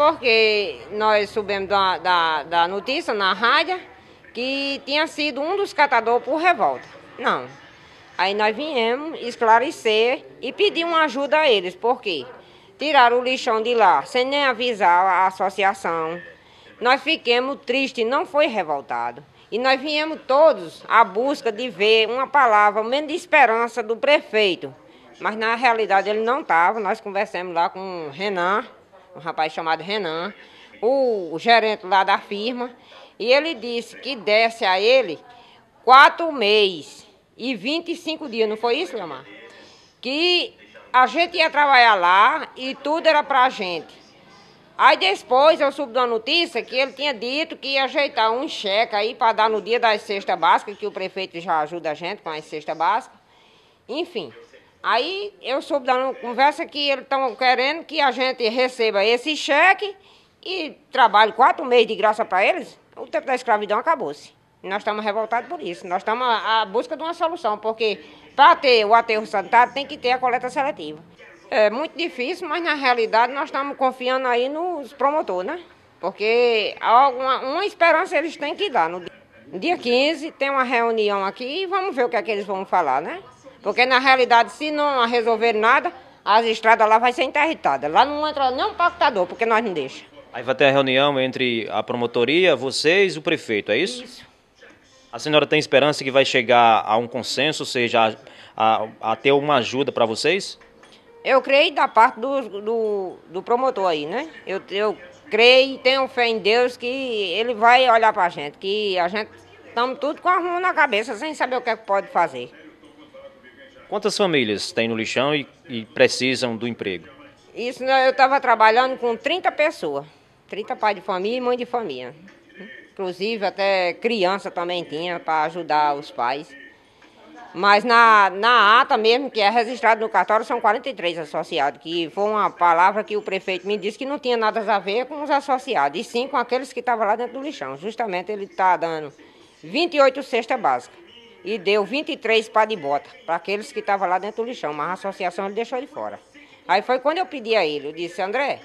porque nós soubemos da, da, da, notícia na rádio que tinha sido um dos catadores por revolta. Não. Aí nós viemos esclarecer e pedir uma ajuda a eles, porque tiraram o lixão de lá sem nem avisar a associação. Nós fiquemos tristes, não foi revoltado. E nós viemos todos à busca de ver uma palavra, menos de esperança do prefeito. Mas na realidade ele não estava. Nós conversamos lá com o Renan, um rapaz chamado Renan, o, o gerente lá da firma, e ele disse que desse a ele quatro meses e 25 dias, não foi isso, Leomar? Que a gente ia trabalhar lá e tudo era pra gente. Aí depois eu soube da notícia que ele tinha dito que ia ajeitar um cheque aí para dar no dia das cestas básicas, que o prefeito já ajuda a gente com as cestas básicas. Enfim. Aí eu soube da conversa que eles estão querendo que a gente receba esse cheque e trabalhe quatro meses de graça para eles. O tempo da escravidão acabou-se. Nós estamos revoltados por isso. Nós estamos à busca de uma solução, porque para ter o aterro sanitário tem que ter a coleta seletiva. É muito difícil, mas na realidade nós estamos confiando aí nos promotores, né? Porque alguma, uma esperança eles têm que dar. No dia 15 tem uma reunião aqui e vamos ver o que é que eles vão falar, né? Porque na realidade, se não resolver nada, as estradas lá vai ser interditadas. Lá não entra nem um pactador, porque nós não deixa. Aí vai ter a reunião entre a promotoria, vocês e o prefeito, é isso? Isso. A senhora tem esperança que vai chegar a um consenso, ou seja, a, a, a ter uma ajuda para vocês? Eu creio da parte do, do, do promotor aí, né? Eu, eu creio e tenho fé em Deus que ele vai olhar para a gente, que a gente estamos tudo com a mão na cabeça, sem saber o que, é que pode fazer. Quantas famílias tem no lixão e, e precisam do emprego? Isso né, eu estava trabalhando com 30 pessoas, 30 pais de família e mãe de família. Inclusive até criança também tinha para ajudar os pais. Mas na, na ata mesmo, que é registrado no cartório, são 43 associados, que foi uma palavra que o prefeito me disse que não tinha nada a ver com os associados, e sim com aqueles que estavam lá dentro do lixão. Justamente ele está dando 28 cesta básica e deu 23 pá de bota para aqueles que estavam lá dentro do lixão, mas a associação ele deixou de fora. Aí foi quando eu pedi a ele, eu disse, André,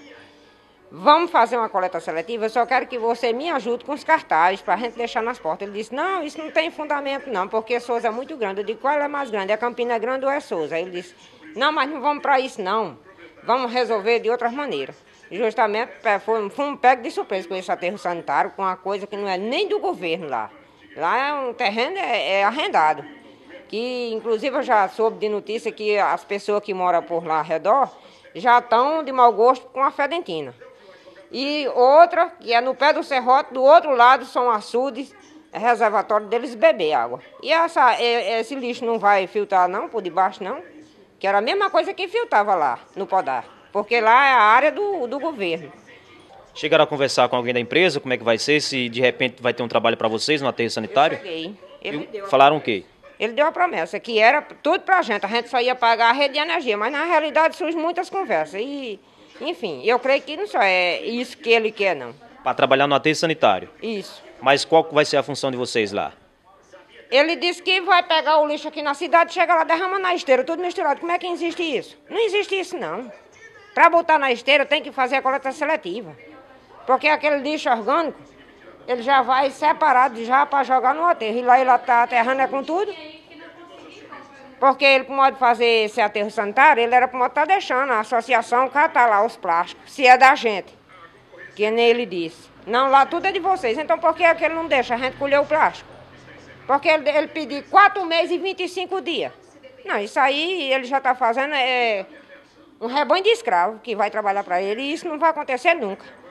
vamos fazer uma coleta seletiva, eu só quero que você me ajude com os cartazes para a gente deixar nas portas. Ele disse, não, isso não tem fundamento não, porque Souza é muito grande. Eu digo, qual é mais grande, é Campina Grande ou é Souza? Aí ele disse, não, mas não vamos para isso não, vamos resolver de outras maneiras. Justamente é, foi um pego de surpresa com esse aterro sanitário, com uma coisa que não é nem do governo lá. Lá é um terreno é, é, arrendado. Que inclusive eu já soube de notícia que as pessoas que moram por lá ao redor já estão de mau gosto com a fedentina. E outra, que é no pé do serrote, do outro lado são açudes, é reservatório deles beber água. E essa, esse lixo não vai filtrar não, por debaixo não, que era a mesma coisa que filtrava lá, no podar. Porque lá é a área do, do governo. Chegaram a conversar com alguém da empresa? Como é que vai ser? Se de repente vai ter um trabalho para vocês no aterro sanitário? Eu cheguei. Ele deu falaram o quê? Ele deu a promessa que era tudo para a gente, a gente só ia pagar a rede de energia, mas na realidade surgem muitas conversas. E, enfim, eu creio que não só é isso que ele quer, não. Para trabalhar no aterro sanitário? Isso. Mas qual vai ser a função de vocês lá? Ele disse que vai pegar o lixo aqui na cidade, chega lá, derrama na esteira, tudo misturado. Como é que existe isso? Não existe isso, não. Para botar na esteira tem que fazer a coleta seletiva. Porque aquele lixo orgânico, ele já vai separado já para jogar no aterro. E lá ele está aterrando é com tudo. Porque ele de fazer esse aterro sanitário, ele era para estar tá deixando a associação catar lá os plásticos, se é da gente. Que é nem ele disse. Não, lá tudo é de vocês. Então por que, é que ele não deixa a gente colher o plástico? Porque ele, ele pediu 4 meses e 25 dias. Não, isso aí ele já está fazendo é, um rebanho de escravo que vai trabalhar para ele e isso não vai acontecer nunca.